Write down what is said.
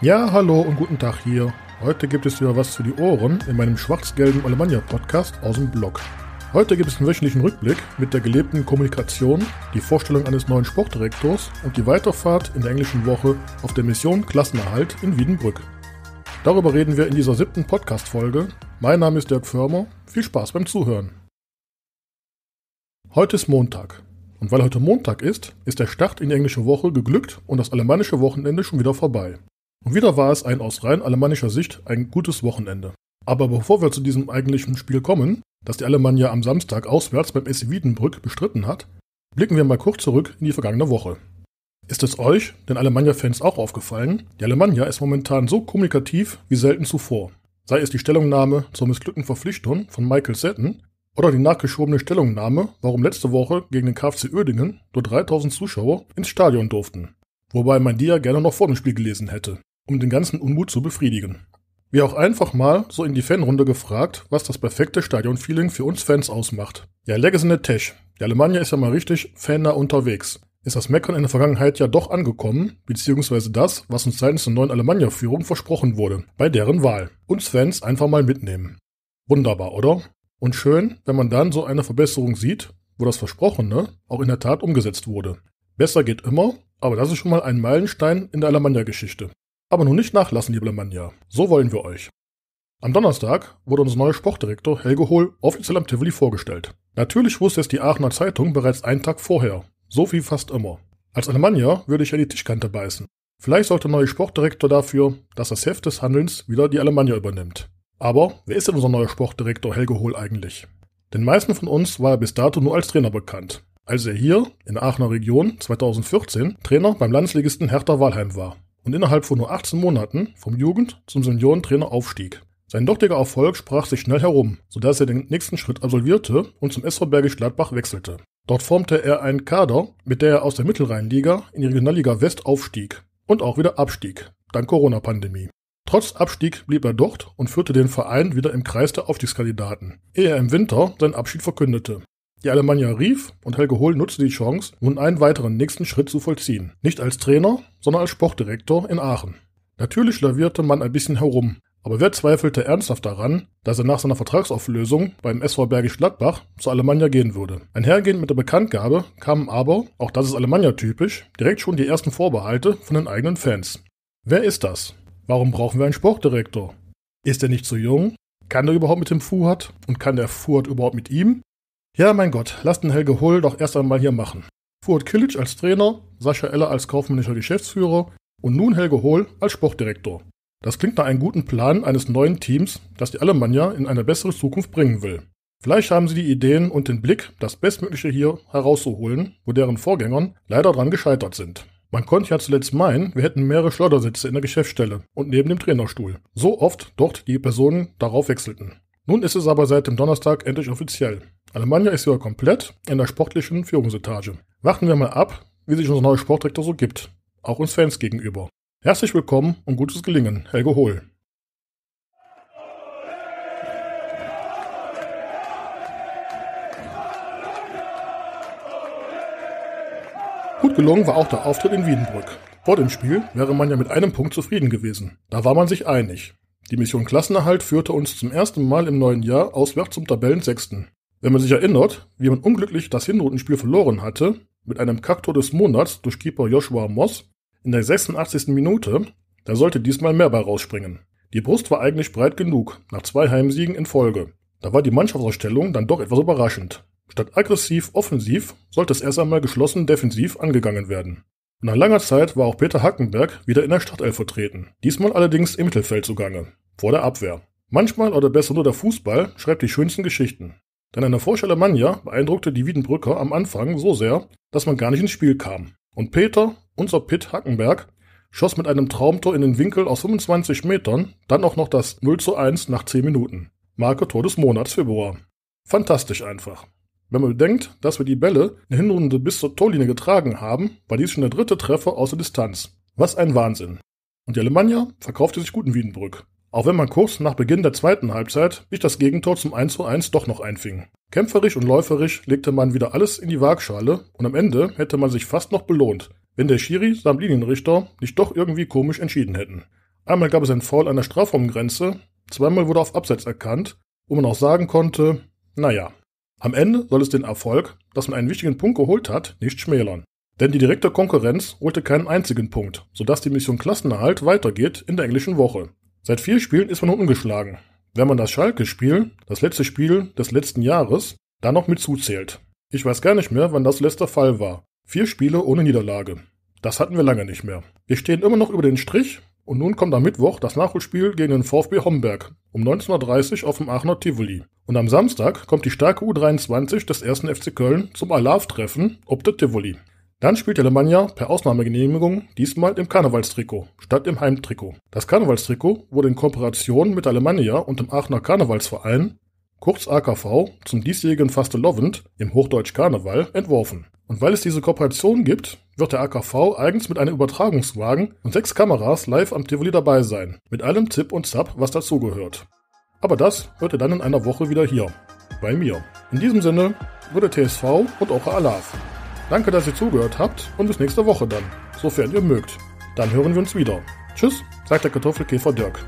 Ja, hallo und guten Tag hier. Heute gibt es wieder was zu die Ohren in meinem schwarz-gelben Alemannia-Podcast aus dem Blog. Heute gibt es einen wöchentlichen Rückblick mit der gelebten Kommunikation, die Vorstellung eines neuen Sportdirektors und die Weiterfahrt in der englischen Woche auf der Mission Klassenerhalt in Wiedenbrück. Darüber reden wir in dieser siebten Podcast-Folge. Mein Name ist Dirk Förmer. Viel Spaß beim Zuhören. Heute ist Montag. Und weil heute Montag ist, ist der Start in die englische Woche geglückt und das alemannische Wochenende schon wieder vorbei. Und wieder war es ein aus rein alemannischer Sicht ein gutes Wochenende. Aber bevor wir zu diesem eigentlichen Spiel kommen, das die Alemannia am Samstag auswärts beim SC Wiedenbrück bestritten hat, blicken wir mal kurz zurück in die vergangene Woche. Ist es euch, den Alemannia-Fans auch aufgefallen, die Alemannia ist momentan so kommunikativ wie selten zuvor. Sei es die Stellungnahme zur missglückten Verpflichtung von Michael Setten oder die nachgeschobene Stellungnahme, warum letzte Woche gegen den KFC Uerdingen nur 3000 Zuschauer ins Stadion durften. Wobei man die gerne noch vor dem Spiel gelesen hätte um den ganzen Unmut zu befriedigen. Wir auch einfach mal so in die Fanrunde gefragt, was das perfekte Stadionfeeling für uns Fans ausmacht. Ja, in sind Tesch. Die Alemannia ist ja mal richtig faner unterwegs. Ist das Meckern in der Vergangenheit ja doch angekommen, beziehungsweise das, was uns seitens der neuen Alemannia-Führung versprochen wurde, bei deren Wahl. Uns Fans einfach mal mitnehmen. Wunderbar, oder? Und schön, wenn man dann so eine Verbesserung sieht, wo das Versprochene auch in der Tat umgesetzt wurde. Besser geht immer, aber das ist schon mal ein Meilenstein in der Alemannia-Geschichte. Aber nun nicht nachlassen, liebe Lemania. So wollen wir euch. Am Donnerstag wurde unser neuer Sportdirektor Helge Hohl offiziell am Tivoli vorgestellt. Natürlich wusste es die Aachener Zeitung bereits einen Tag vorher. So wie fast immer. Als Alemannia würde ich ja die Tischkante beißen. Vielleicht sorgt der neue Sportdirektor dafür, dass das Heft des Handelns wieder die Alemannia übernimmt. Aber wer ist denn unser neuer Sportdirektor Helge Hohl eigentlich? Den meisten von uns war er bis dato nur als Trainer bekannt, als er hier in der Aachener Region 2014 Trainer beim Landesligisten Hertha Walheim war und innerhalb von nur 18 Monaten vom Jugend- zum Seniorentrainer aufstieg. Sein dortiger Erfolg sprach sich schnell herum, sodass er den nächsten Schritt absolvierte und zum SV Bergisch Gladbach wechselte. Dort formte er einen Kader, mit der er aus der Mittelrheinliga in die Regionalliga West aufstieg und auch wieder abstieg, dank Corona-Pandemie. Trotz Abstieg blieb er dort und führte den Verein wieder im Kreis der Aufstiegskandidaten, ehe er im Winter seinen Abschied verkündete. Die Alemannia Rief und Helge Hohl nutzte die Chance, nun einen weiteren nächsten Schritt zu vollziehen. Nicht als Trainer, sondern als Sportdirektor in Aachen. Natürlich lavierte man ein bisschen herum, aber wer zweifelte ernsthaft daran, dass er nach seiner Vertragsauflösung beim SV Bergisch Gladbach zu Alemannia gehen würde? Einhergehend mit der Bekanntgabe kamen aber, auch das ist Alemannia typisch, direkt schon die ersten Vorbehalte von den eigenen Fans. Wer ist das? Warum brauchen wir einen Sportdirektor? Ist er nicht zu jung? Kann er überhaupt mit dem Fuhrhat? Und kann der Fuhrhat überhaupt mit ihm? Ja, mein Gott, lasst den Helge Hull doch erst einmal hier machen. Fuhrt Kilic als Trainer, Sascha Eller als kaufmännischer Geschäftsführer und nun Helge Hohl als Sportdirektor. Das klingt nach einem guten Plan eines neuen Teams, das die Alemannia in eine bessere Zukunft bringen will. Vielleicht haben sie die Ideen und den Blick, das Bestmögliche hier herauszuholen, wo deren Vorgängern leider dran gescheitert sind. Man konnte ja zuletzt meinen, wir hätten mehrere Schleudersitze in der Geschäftsstelle und neben dem Trainerstuhl. So oft dort die Personen darauf wechselten. Nun ist es aber seit dem Donnerstag endlich offiziell. Alemannia ist ja komplett in der sportlichen Führungsetage. Warten wir mal ab, wie sich unser neuer Sportdirektor so gibt, auch uns Fans gegenüber. Herzlich willkommen und gutes Gelingen, Helge Hohl. Gut gelungen war auch der Auftritt in Wiedenbrück. Vor dem Spiel wäre man ja mit einem Punkt zufrieden gewesen. Da war man sich einig. Die Mission Klassenerhalt führte uns zum ersten Mal im neuen Jahr auswärts zum Tabellensechsten. Wenn man sich erinnert, wie man unglücklich das Hinrundenspiel verloren hatte, mit einem Kaktor des Monats durch Keeper Joshua Moss in der 86. Minute, da sollte diesmal mehr bei rausspringen. Die Brust war eigentlich breit genug, nach zwei Heimsiegen in Folge. Da war die Mannschaftsausstellung dann doch etwas überraschend. Statt aggressiv offensiv sollte es erst einmal geschlossen defensiv angegangen werden. Nach langer Zeit war auch Peter Hackenberg wieder in der Startelf vertreten, diesmal allerdings im Mittelfeld zugange, vor der Abwehr. Manchmal oder besser nur der Fußball schreibt die schönsten Geschichten. Denn eine Vorstelle Manja beeindruckte die Wiedenbrücker am Anfang so sehr, dass man gar nicht ins Spiel kam. Und Peter, unser Pitt Hackenberg, schoss mit einem Traumtor in den Winkel aus 25 Metern, dann auch noch das 0 zu 1 nach 10 Minuten. Marke Tor des Monats Februar. Fantastisch einfach. Wenn man bedenkt, dass wir die Bälle eine Hinrunde bis zur Torlinie getragen haben, war dies schon der dritte Treffer aus der Distanz. Was ein Wahnsinn. Und die Alemannia verkaufte sich gut in Wiedenbrück. Auch wenn man kurz nach Beginn der zweiten Halbzeit sich das Gegentor zum 1 zu 1 doch noch einfing. Kämpferisch und läuferisch legte man wieder alles in die Waagschale und am Ende hätte man sich fast noch belohnt, wenn der Schiri samt Linienrichter nicht doch irgendwie komisch entschieden hätten. Einmal gab es einen Foul an der Strafraumgrenze, zweimal wurde auf Abseits erkannt, wo man auch sagen konnte, naja. Am Ende soll es den Erfolg, dass man einen wichtigen Punkt geholt hat, nicht schmälern. Denn die direkte Konkurrenz holte keinen einzigen Punkt, sodass die Mission Klassenerhalt weitergeht in der englischen Woche. Seit vier Spielen ist man ungeschlagen, wenn man das Schalke-Spiel, das letzte Spiel des letzten Jahres, dann noch mitzuzählt. Ich weiß gar nicht mehr, wann das letzter Fall war. Vier Spiele ohne Niederlage. Das hatten wir lange nicht mehr. Wir stehen immer noch über den Strich und nun kommt am Mittwoch das Nachholspiel gegen den VfB Homberg um 19.30 Uhr auf dem Aachener Tivoli. Und am Samstag kommt die starke U23 des 1. FC Köln zum alav treffen ob der Tivoli. Dann spielte Alemannia per Ausnahmegenehmigung diesmal im Karnevalstrikot statt im Heimtrikot. Das Karnevalstrikot wurde in Kooperation mit Alemannia und dem Aachener Karnevalsverein, kurz AKV, zum diesjährigen Fastelovend im Hochdeutsch Karneval entworfen. Und weil es diese Kooperation gibt, wird der AKV eigens mit einem Übertragungswagen und sechs Kameras live am Tivoli dabei sein, mit allem Zip und Zap, was dazugehört. Aber das hört ihr dann in einer Woche wieder hier, bei mir. In diesem Sinne, gute TSV und auch Alaf. Danke, dass ihr zugehört habt und bis nächste Woche dann, sofern ihr mögt. Dann hören wir uns wieder. Tschüss, sagt der Kartoffelkäfer Dirk.